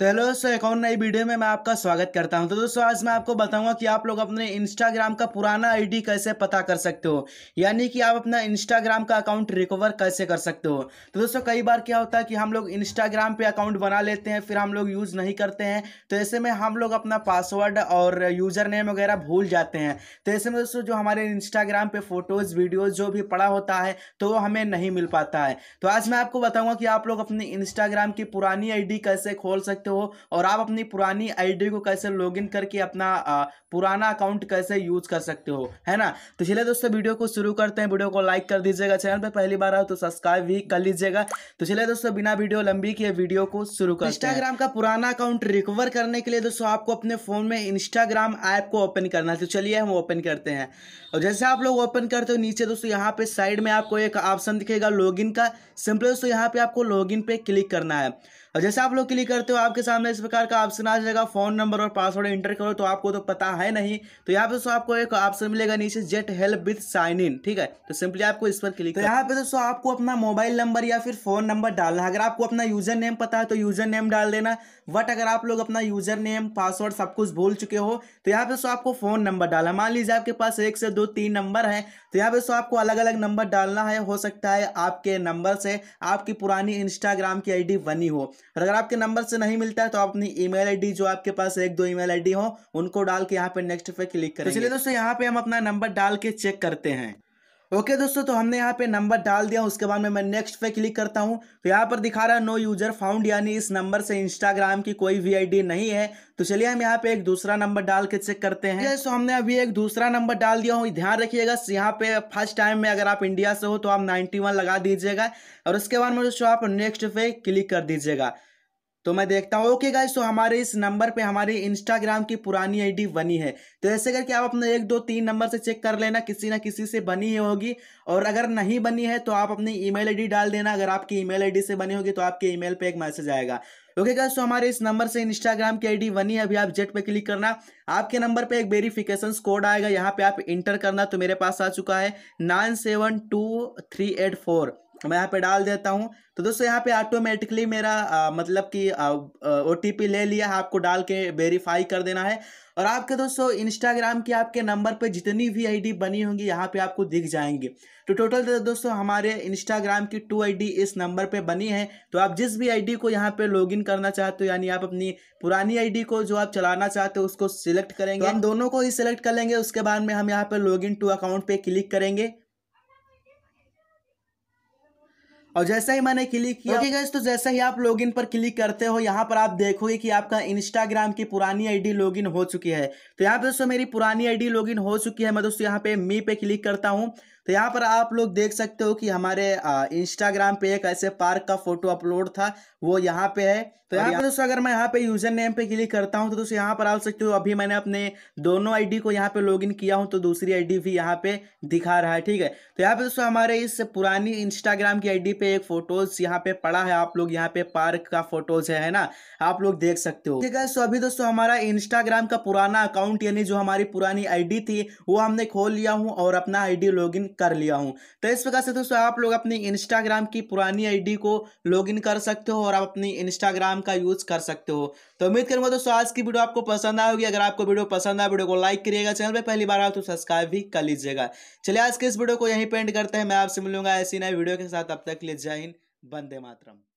तो हेलो दोस्तों एक और नई वीडियो में मैं आपका स्वागत करता हूं तो दोस्तों आज मैं आपको बताऊंगा कि आप लोग अपने इंस्टाग्राम का पुराना आईडी कैसे पता कर सकते हो यानी कि आप अपना इंस्टाग्राम का अकाउंट रिकवर कैसे कर सकते हो तो दोस्तों कई बार क्या होता है कि हम लोग इंस्टाग्राम पे अकाउंट बना लेते हैं फिर हम लोग यूज़ नहीं करते हैं तो ऐसे में हम लोग अपना पासवर्ड और यूज़र नेम वगैरह भूल जाते हैं तो ऐसे में दोस्तों जो हमारे इंस्टाग्राम पर फ़ोटोज़ वीडियोज़ जो भी पड़ा होता है तो वो हमें नहीं मिल पाता है तो आज मैं आपको बताऊँगा कि आप लोग अपनी इंस्टाग्राम की पुरानी आई कैसे खोल सकते सकते हो और आप अपनी पुरानी आईडी को कैसे लॉगिन करके अपना पुराना अकाउंट कैसे यूज कर सकते हो है ना तो चलिए दोस्तों वीडियो को शुरू करते हैं वीडियो को लाइक कर दीजिएगा चैनल पर पहली बार आओ तो सब्सक्राइब भी कर लीजिएगा तो चलिए दोस्तों बिना वीडियो लंबी किए वीडियो को शुरू कर इंस्टाग्राम का पुराना अकाउंट रिकवर करने के लिए दोस्तों आपको अपने फोन में इंस्टाग्राम ऐप को ओपन करना है तो चलिए हम ओपन करते हैं और जैसे आप लोग ओपन करते हो नीचे दोस्तों यहाँ पे साइड में आपको एक ऑप्शन दिखेगा लॉगिन का सिंपल दोस्तों यहाँ पे आपको लॉगिन पे क्लिक करना है और जैसे आप लोग क्लिक करते हो आपके सामने इस प्रकार का ऑप्शन आ जाएगा फोन नंबर और पासवर्ड इंटर करो तो आपको तो पता है नहीं तो यहाँ पे दोस्तों आपको एक ऑप्शन मिलेगा नीचे get help with sign in ठीक है तो सिंपली आपको इस पर क्लिक तो यहाँ पे दोस्तों आपको अपना मोबाइल नंबर या फिर फोन नंबर डालना अगर आपको अपना यूजर नेम पता है तो यूजर नेम डाल देना बट अगर आप लोग अपना यूजर नेम पासवर्ड सब कुछ भूल चुके हो तो यहाँ पे दोस्तों आपको फोन नंबर डाला मान लीजिए आपके पास एक से दो तीन नंबर है तो यहाँ पे दोस्तों आपको अलग अलग नंबर डालना है हो सकता है आपके नंबर से आपकी पुरानी इंस्टाग्राम की आई बनी हो और अगर आपके नंबर से नहीं मिलता है तो आप अपनी ईमेल आईडी जो आपके पास एक दो ईमेल आईडी हो उनको डाल के यहाँ पे नेक्स्ट पे क्लिक करें तो चलिए दोस्तों यहाँ पे हम अपना नंबर डाल के चेक करते हैं ओके दोस्तों तो हमने यहाँ पे नंबर डाल दिया उसके बाद में मैं नेक्स्ट पे क्लिक करता हूँ तो यहाँ पर दिखा रहा है नो यूजर फाउंड यानी इस नंबर से इंस्टाग्राम की कोई वी आईडी नहीं है तो चलिए हम यहाँ पे एक दूसरा नंबर डाल के चेक करते हैं तो हमने अभी एक दूसरा नंबर डाल दिया हूँ ध्यान रखिएगा यहाँ पे फर्स्ट टाइम में अगर आप इंडिया से हो तो आप नाइन्टी लगा दीजिएगा और उसके बाद में दोस्तों आप नेक्स्ट पे क्लिक कर दीजिएगा तो मैं देखता हूँ ओके गाइस तो हमारे इस नंबर पे हमारी इंस्टाग्राम की पुरानी आईडी बनी है तो ऐसे करके आप अपने एक दो तीन नंबर से चेक कर लेना किसी ना किसी से बनी ही होगी और अगर नहीं बनी है तो आप अपनी ईमेल आईडी डाल देना अगर आपकी ईमेल आईडी से बनी होगी तो आपके ईमेल पे एक मैसेज आएगा ओके गाइस तो हमारे इस नंबर से इंस्टाग्राम की आई बनी है अभी आप जेट पर क्लिक करना आपके नंबर पर एक वेरिफिकेशन कोड आएगा यहाँ पे आप इंटर करना तो मेरे पास आ चुका है nine seven two three eight four मैं यहाँ पे डाल देता हूँ तो दोस्तों यहाँ पे ऑटोमेटिकली मेरा आ, मतलब कि ओ ले लिया आपको डाल के वेरीफाई कर देना है और आपके दोस्तों इंस्टाग्राम की आपके नंबर पे जितनी भी आईडी बनी होंगी यहाँ पे आपको दिख जाएंगे तो टोटल तो दोस्तों हमारे इंस्टाग्राम की टू आईडी इस नंबर पे बनी है तो आप जिस भी आईडी को यहाँ पे लॉगिन करना चाहते हो यानी आप अपनी पुरानी आईडी को जो आप चलाना चाहते हो उसको सिलेक्ट करेंगे तो हम दोनों को ही सिलेक्ट कर लेंगे उसके बाद में हम यहाँ पे लॉग टू अकाउंट पे क्लिक करेंगे और जैसा ही मैंने क्लिक किया ओके गैस तो जैसे ही आप लॉगिन पर क्लिक करते हो यहाँ पर आप देखोगे कि आपका इंस्टाग्राम की पुरानी आईडी लॉगिन हो चुकी है तो यहाँ पे दोस्तों मेरी पुरानी आईडी लॉगिन हो चुकी है मैं दोस्तों यहाँ पे मी पे क्लिक करता हूँ तो यहाँ पर आप लोग देख सकते हो कि हमारे इंस्टाग्राम पे एक ऐसे पार्क का फोटो अपलोड था वो यहाँ पे है तो यहाँ पे दोस्तों अगर मैं यहाँ पे यूजर नेम पे क्लिक करता हूँ तो दोस्तों यहाँ पर आ सकते हो अभी मैंने अपने दोनों आईडी को यहाँ पे लॉगिन किया हूँ तो दूसरी आईडी भी यहाँ पे दिखा रहा है ठीक है तो यहाँ पे दोस्तों हमारे इस पुरानी इंस्टाग्राम की आईडी पे एक फोटोज यहाँ पे पड़ा है आप लोग यहाँ पे पार्क का फोटोज है, है ना आप लोग देख सकते हो ठीक है सो अभी दोस्तों हमारा इंस्टाग्राम का पुराना अकाउंट यानी जो हमारी पुरानी आईडी थी वो हमने खोल लिया हूँ और अपना आईडी लॉगिन कर लिया हूँ तो इस प्रकार से दोस्तों आप लोग अपनी इंस्टाग्राम की पुरानी आई को लॉग कर सकते हो और आप अपनी इंस्टाग्राम का यूज कर सकते हो तो उम्मीद करूंगा दोस्तों आज की वीडियो आपको पसंद आएगी अगर आपको वीडियो पसंद आए वीडियो को लाइक करिएगा चैनल पर पहली बार आओ तो सब्सक्राइब भी कर लीजिएगा चलिए आज के इस वीडियो को यहीं पेंट करते हैं मैं आपसे मिलूंगा ऐसी नए वीडियो के साथ अब तक ले जय हिंद वंदे मातरम